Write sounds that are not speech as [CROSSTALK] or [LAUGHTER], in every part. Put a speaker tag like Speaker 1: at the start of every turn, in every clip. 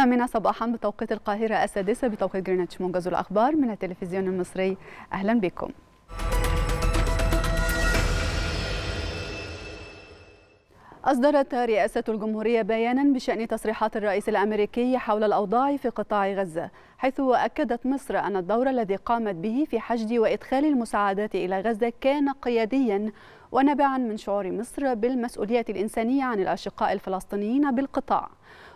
Speaker 1: الثامنة صباحا بتوقيت القاهرة السادسة بتوقيت جرينتش موجز الأخبار من التلفزيون المصري أهلا بكم أصدرت رئاسة الجمهورية بيانا بشأن تصريحات الرئيس الأمريكي حول الأوضاع في قطاع غزة حيث أكدت مصر أن الدور الذي قامت به في حشد وإدخال المساعدات إلى غزة كان قياديا ونابعا من شعور مصر بالمسؤولية الإنسانية عن الأشقاء الفلسطينيين بالقطاع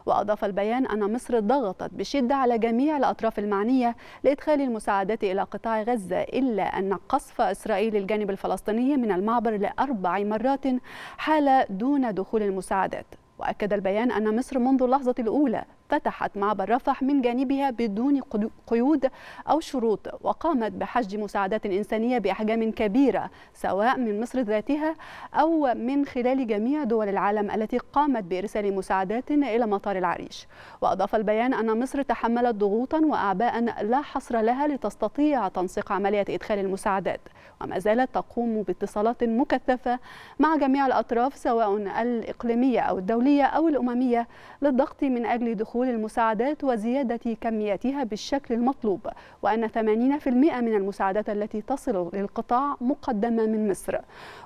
Speaker 1: وأضاف البيان أن مصر ضغطت بشدة على جميع الأطراف المعنية لإدخال المساعدات إلى قطاع غزة إلا أن قصف إسرائيل الجانب الفلسطيني من المعبر لأربع مرات حال دون دخول المساعدات وأكد البيان أن مصر منذ اللحظة الأولى فتحت معبر رفح من جانبها بدون قيود أو شروط وقامت بحشد مساعدات إنسانية بأحجام كبيرة سواء من مصر ذاتها أو من خلال جميع دول العالم التي قامت بإرسال مساعدات إلى مطار العريش وأضاف البيان أن مصر تحملت ضغوطا وأعباء لا حصر لها لتستطيع تنسيق عملية إدخال المساعدات وما زالت تقوم باتصالات مكثفة مع جميع الأطراف سواء الإقليمية أو الدولية أو الأممية للضغط من أجل دخول دخول المساعدات وزيادة كمياتها بالشكل المطلوب وأن 80% من المساعدات التي تصل للقطاع مقدمة من مصر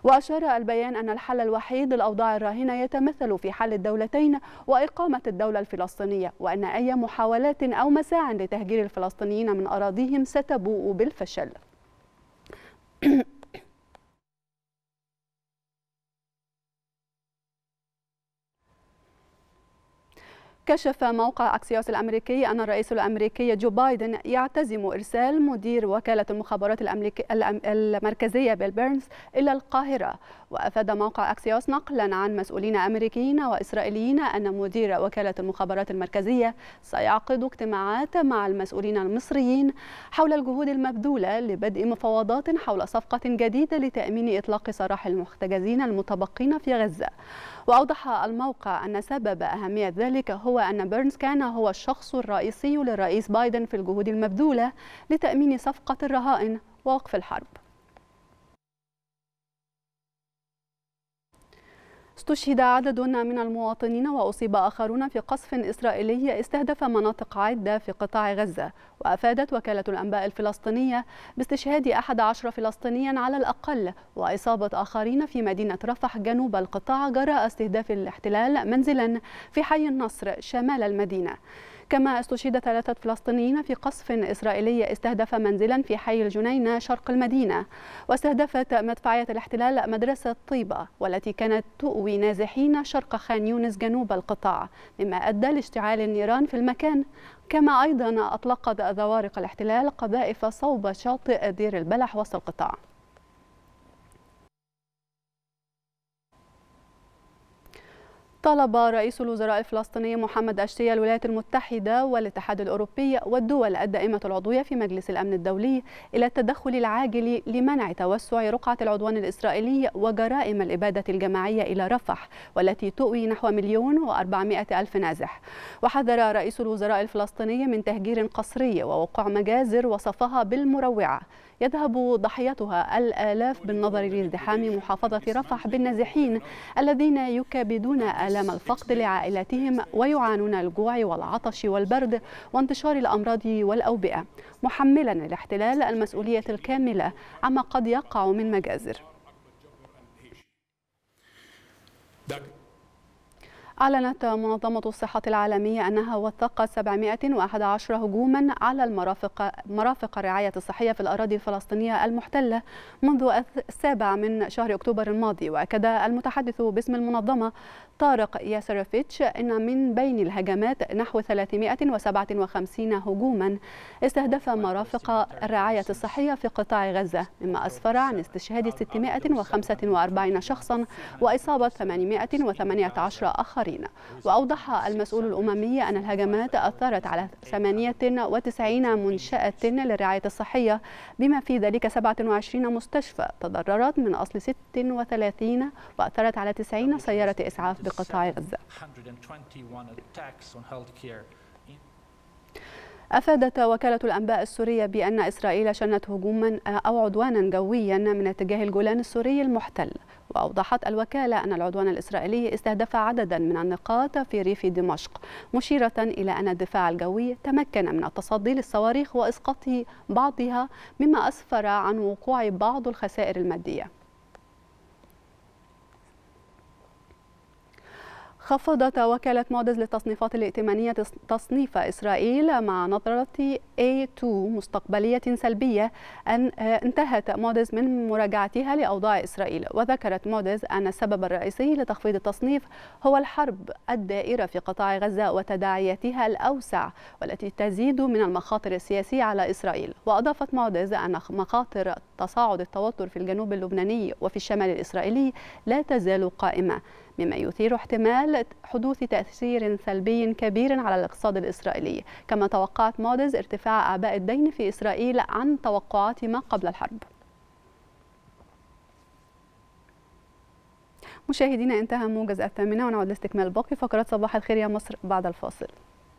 Speaker 1: وأشار البيان أن الحل الوحيد للأوضاع الراهنة يتمثل في حل الدولتين وإقامة الدولة الفلسطينية وأن أي محاولات أو مساع لتهجير الفلسطينيين من أراضيهم ستبوء بالفشل [CLEARS THROAT] كشف موقع أكسيوس الأمريكي أن الرئيس الأمريكي جو بايدن يعتزم إرسال مدير وكالة المخابرات المركزية بيل بيرنز إلى القاهرة وأفاد موقع أكسيوس نقلا عن مسؤولين أمريكيين وإسرائيليين أن مدير وكالة المخابرات المركزية سيعقد اجتماعات مع المسؤولين المصريين حول الجهود المبذولة لبدء مفاوضات حول صفقة جديدة لتأمين إطلاق سراح المحتجزين المتبقين في غزة وأوضح الموقع أن سبب أهمية ذلك هو أن بيرنز كان هو الشخص الرئيسي للرئيس بايدن في الجهود المبذولة لتأمين صفقة الرهائن ووقف الحرب استشهد عدد من المواطنين وأصيب آخرون في قصف إسرائيلي استهدف مناطق عدة في قطاع غزة وأفادت وكالة الأنباء الفلسطينية باستشهاد 11 فلسطينيا على الأقل وإصابة آخرين في مدينة رفح جنوب القطاع جراء استهداف الاحتلال منزلا في حي النصر شمال المدينة كما استشهد ثلاثة فلسطينيين في قصف إسرائيلي استهدف منزلا في حي الجنينة شرق المدينة واستهدفت مدفعية الاحتلال مدرسة طيبة والتي كانت تؤوي نازحين شرق خان يونس جنوب القطاع مما أدى لاشتعال النيران في المكان كما أيضا أطلقت ذوارق الاحتلال قذائف صوب شاطئ دير البلح وسط القطاع طلب رئيس الوزراء الفلسطيني محمد أشتية الولايات المتحدة والاتحاد الأوروبي والدول الدائمة العضوية في مجلس الأمن الدولي إلى التدخل العاجل لمنع توسع رقعة العدوان الإسرائيلي وجرائم الإبادة الجماعية إلى رفح والتي تؤوي نحو مليون وأربعمائة ألف نازح وحذر رئيس الوزراء الفلسطيني من تهجير قسري ووقوع مجازر وصفها بالمروعة يذهب ضحيتها الآلاف بالنظر لازدحام محافظة رفح بالنازحين الذين يكابدون آلام الفقد لعائلاتهم ويعانون الجوع والعطش والبرد وانتشار الأمراض والأوبئة محملا الاحتلال المسؤولية الكاملة عما قد يقع من مجازر أعلنت منظمة الصحة العالمية أنها وثقت 711 هجوما على المرافق مرافق الرعاية الصحية في الأراضي الفلسطينية المحتلة منذ السابع من شهر أكتوبر الماضي وأكد المتحدث باسم المنظمة طارق ياسرفيتش أن من بين الهجمات نحو 357 هجوما استهدف مرافق الرعاية الصحية في قطاع غزة مما أسفر عن استشهاد 645 شخصا وإصابة 818 آخرين الآخرين وأوضح المسؤول الأممي أن الهجمات أثرت على 98 منشأة للرعاية الصحية بما في ذلك 27 مستشفى تضررت من أصل 36 وأثرت على 90 سيارة إسعاف بقطاع غزة أفادت وكالة الأنباء السورية بأن إسرائيل شنت هجوما أو عدوانا جويا من اتجاه الجولان السوري المحتل وأوضحت الوكالة أن العدوان الإسرائيلي استهدف عددا من النقاط في ريف دمشق مشيرة إلى أن الدفاع الجوي تمكن من التصدي للصواريخ وإسقاط بعضها مما أسفر عن وقوع بعض الخسائر المادية خفضت وكالة مودز للتصنيفات الائتمانية تصنيف إسرائيل مع نظرة A2 مستقبلية سلبية أن انتهت مودز من مراجعتها لأوضاع إسرائيل وذكرت مودز أن السبب الرئيسي لتخفيض التصنيف هو الحرب الدائرة في قطاع غزة وتداعياتها الأوسع والتي تزيد من المخاطر السياسية على إسرائيل وأضافت مودز أن مخاطر تصاعد التوتر في الجنوب اللبناني وفي الشمال الإسرائيلي لا تزال قائمة مما يثير احتمال حدوث تأثير سلبي كبير على الاقتصاد الإسرائيلي كما توقعت مودز ارتفاع أعباء الدين في إسرائيل عن توقعات ما قبل الحرب مشاهدينا انتهى موجز الثامنة ونعود لاستكمال باقي فقرات صباح الخير يا مصر بعد الفاصل